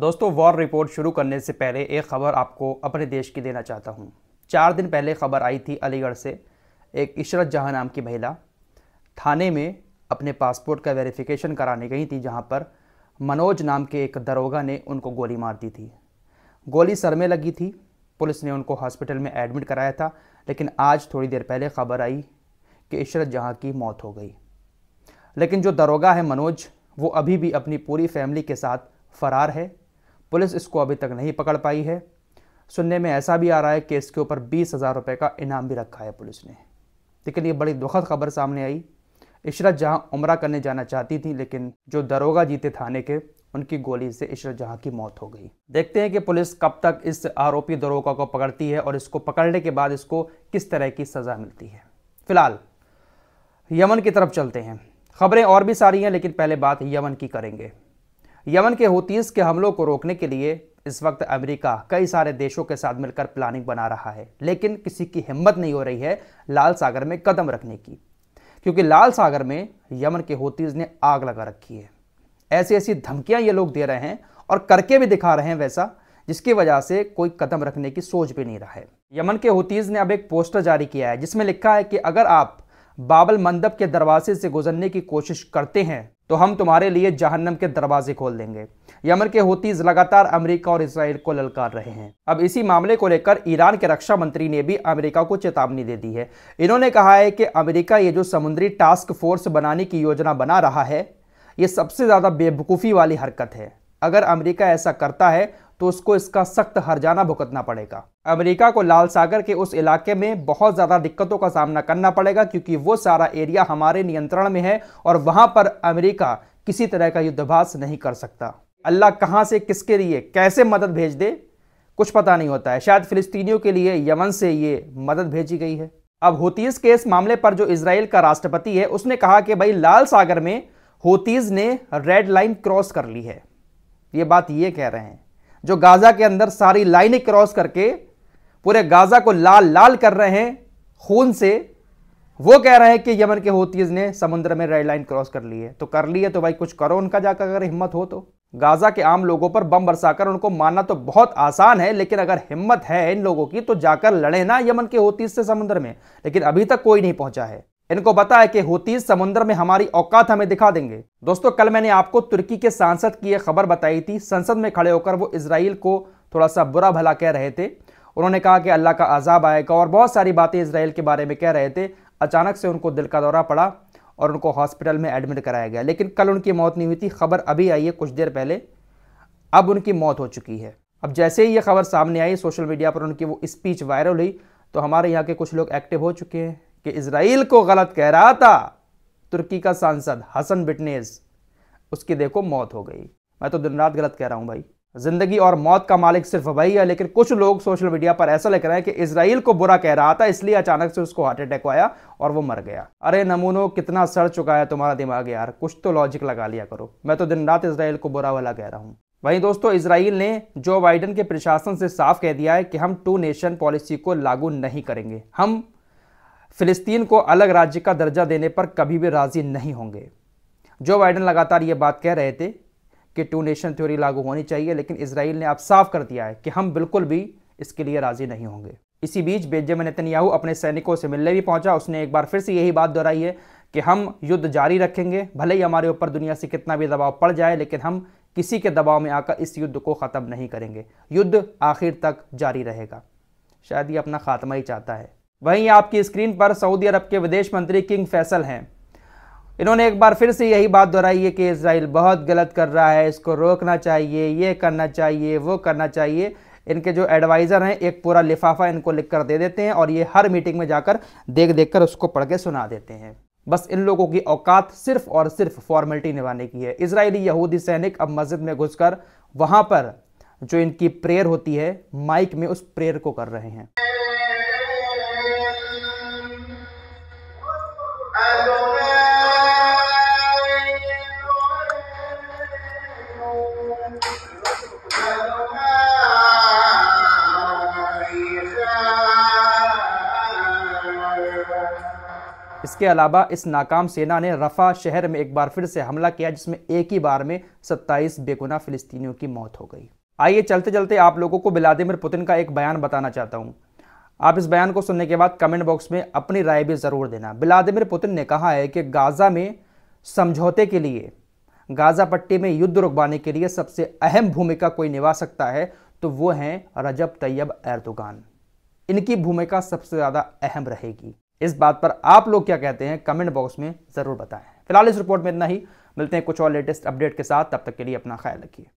दोस्तों war report शुरू करने से पहले एक खबर आपको अपने देश की देना चाहता हूँ चार दिन पहले खबर आई थी अलीगढ़ से एक इशरत जहाँ नाम की महिला थाने में अपने पासपोर्ट का वेरिफिकेशन कराने गई थी जहाँ पर मनोज नाम के एक दरोगा ने उनको गोली मार दी थी गोली सर में लगी थी पुलिस ने उनको हॉस्पिटल में एडमिट कराया था लेकिन आज थोड़ी देर पहले खबर आई कि इशरत जहाँ की मौत हो गई लेकिन जो दरोगा है मनोज वो अभी भी अपनी पूरी फैमिली के साथ फ़रार है पुलिस इसको अभी तक नहीं पकड़ पाई है सुनने में ऐसा भी आ रहा है कि इसके ऊपर बीस हज़ार रुपये का इनाम भी रखा है पुलिस ने लेकिन ये बड़ी दुखद खबर सामने आई इशरत जहां उम्र करने जाना चाहती थी लेकिन जो दरोगा जीते थाने के उनकी गोली से इशरत जहां की मौत हो गई देखते हैं कि पुलिस कब तक इस आरोपी दरोगा को पकड़ती है और इसको पकड़ने के बाद इसको किस तरह की सज़ा मिलती है फिलहाल यमन की तरफ चलते हैं खबरें और भी सारी हैं लेकिन पहले बात यमन की करेंगे यमन के होतीस के हमलों को रोकने के लिए इस वक्त अमेरिका कई सारे देशों के साथ मिलकर प्लानिंग बना रहा है लेकिन किसी की हिम्मत नहीं हो रही है लाल सागर में कदम रखने की क्योंकि लाल सागर में यमन के होतीज ने आग लगा रखी है ऐसी ऐसी धमकियां ये लोग दे रहे हैं और करके भी दिखा रहे हैं वैसा जिसकी वजह से कोई कदम रखने की सोच भी नहीं रहा है यमन के होतीज ने अब एक पोस्टर जारी किया है जिसमें लिखा है कि अगर आप बाबल मंदप के दरवाजे से गुजरने की कोशिश करते हैं तो हम तुम्हारे लिए जहन्नम के दरवाजे खोल देंगे यमन के होतीज लगातार अमेरिका और इसराइल को ललकार रहे हैं अब इसी मामले को लेकर ईरान के रक्षा मंत्री ने भी अमेरिका को चेतावनी दे दी है इन्होंने कहा है कि अमेरिका ये जो समुद्री टास्क फोर्स बनाने की योजना बना रहा है ये सबसे ज़्यादा बेवकूफ़ी वाली हरकत है अगर अमेरिका ऐसा करता है तो उसको इसका सख्त हरजाना भुगतना पड़ेगा अमेरिका को लाल सागर के उस इलाके में बहुत ज़्यादा दिक्कतों का सामना करना पड़ेगा क्योंकि वो सारा एरिया हमारे नियंत्रण में है और वहां पर अमेरिका किसी तरह का युद्धाभास नहीं कर सकता अल्लाह कहां से किसके लिए कैसे मदद भेज दे कुछ पता नहीं होता है शायद फिलिस्तीनियों के लिए यमन से ये मदद भेजी गई है अब होतीज़ के इस मामले पर जो इसराइल का राष्ट्रपति है उसने कहा कि भाई लाल सागर में होतीज़ ने रेड लाइन क्रॉस कर ली है ये बात ये कह रहे हैं जो गाज़ा के अंदर सारी लाइनें क्रॉस करके पूरे गाज़ा को लाल लाल कर रहे हैं खून से वो कह रहे हैं कि यमन के होतीज़ ने समुद्र में रेड लाइन क्रॉस कर ली है तो कर ली है तो भाई कुछ करो उनका जाकर अगर हिम्मत हो तो गाज़ा के आम लोगों पर बम बरसाकर उनको मारना तो बहुत आसान है लेकिन अगर हिम्मत है इन लोगों की तो जाकर लड़े ना यमन के होतीज़ से समुद्र में लेकिन अभी तक कोई नहीं पहुंचा है इनको बताया कि होती समुद्र में हमारी औकात हमें दिखा देंगे दोस्तों कल मैंने आपको तुर्की के सांसद की यह खबर बताई थी संसद में खड़े होकर वो इसराइल को थोड़ा सा बुरा भला कह रहे थे उन्होंने कहा कि अल्लाह का अजाब आएगा और बहुत सारी बातें इसराइल के बारे में कह रहे थे अचानक से उनको दिल का दौरा पड़ा और उनको हॉस्पिटल में एडमिट कराया गया लेकिन कल उनकी मौत नहीं हुई थी खबर अभी आई है कुछ देर पहले अब उनकी मौत हो चुकी है अब जैसे ही ये खबर सामने आई सोशल मीडिया पर उनकी वो स्पीच वायरल हुई तो हमारे यहाँ के कुछ लोग एक्टिव हो चुके हैं कि इसराइल को गलत कह रहा था तुर्की का सांसद हसन बिटनेस उसकी देखो मौत हो गई मैं तो दिन रात गलत कह रहा हूं भाई जिंदगी और मौत का मालिक सिर्फ वही है लेकिन कुछ लोग सोशल मीडिया पर ऐसा लिख रहे हैं कि इसराइल को बुरा कह रहा था इसलिए अचानक से उसको हार्ट अटैक आया और वो मर गया अरे नमूनो कितना सड़ चुका है तुम्हारा दिमाग यार कुछ तो लॉजिक लगा लिया करो मैं तो दिन रात इसराइल को बुरा वाला कह रहा हूँ वहीं दोस्तों इसराइल ने जो बाइडन के प्रशासन से साफ कह दिया है कि हम टू नेशन पॉलिसी को लागू नहीं करेंगे हम फिलिस्तीन को अलग राज्य का दर्जा देने पर कभी भी राजी नहीं होंगे जो बाइडन लगातार ये बात कह रहे थे कि टू नेशन थ्योरी लागू होनी चाहिए लेकिन इसराइल ने अब साफ कर दिया है कि हम बिल्कुल भी इसके लिए राजी नहीं होंगे इसी बीच बेंजामिन नेतन्याहू अपने सैनिकों से मिलने भी पहुंचा उसने एक बार फिर से यही बात दोहराई है कि हम युद्ध जारी रखेंगे भले ही हमारे ऊपर दुनिया से कितना भी दबाव पड़ जाए लेकिन हम किसी के दबाव में आकर इस युद्ध को ख़त्म नहीं करेंगे युद्ध आखिर तक जारी रहेगा शायद ये अपना खात्मा ही चाहता है वहीं आपकी स्क्रीन पर सऊदी अरब के विदेश मंत्री किंग फैसल हैं इन्होंने एक बार फिर से यही बात दोहराई है कि इसराइल बहुत गलत कर रहा है इसको रोकना चाहिए ये करना चाहिए वो करना चाहिए इनके जो एडवाइज़र हैं एक पूरा लिफाफा इनको लिख कर दे देते हैं और ये हर मीटिंग में जाकर देख देख कर उसको पढ़ के सुना देते हैं बस इन लोगों की औकात सिर्फ और सिर्फ फॉर्मेलिटी निभाने की है इसराइली यहूदी सैनिक अब मस्जिद में घुसकर वहाँ पर जो इनकी प्रेयर होती है माइक में उस प्रेयर को कर रहे हैं इसके अलावा इस नाकाम सेना ने रफ़ा शहर में एक बार फिर से हमला किया जिसमें एक ही बार में 27 बेगुना फिलिस्तीनियों की मौत हो गई आइए चलते चलते आप लोगों को व्लादिमिर पुतिन का एक बयान बताना चाहता हूँ आप इस बयान को सुनने के बाद कमेंट बॉक्स में अपनी राय भी ज़रूर देना व्लादिमिर पुतिन ने कहा है कि गाज़ा में समझौते के लिए गाज़ा पट्टी में युद्ध रुकवाने के लिए सबसे अहम भूमिका कोई निभा सकता है तो वो हैं रजब तैयब एर्दोगान इनकी भूमिका सबसे ज़्यादा अहम रहेगी इस बात पर आप लोग क्या कहते हैं कमेंट बॉक्स में ज़रूर बताएं फिलहाल इस रिपोर्ट में इतना ही मिलते हैं कुछ और लेटेस्ट अपडेट के साथ तब तक के लिए अपना ख्याल रखिए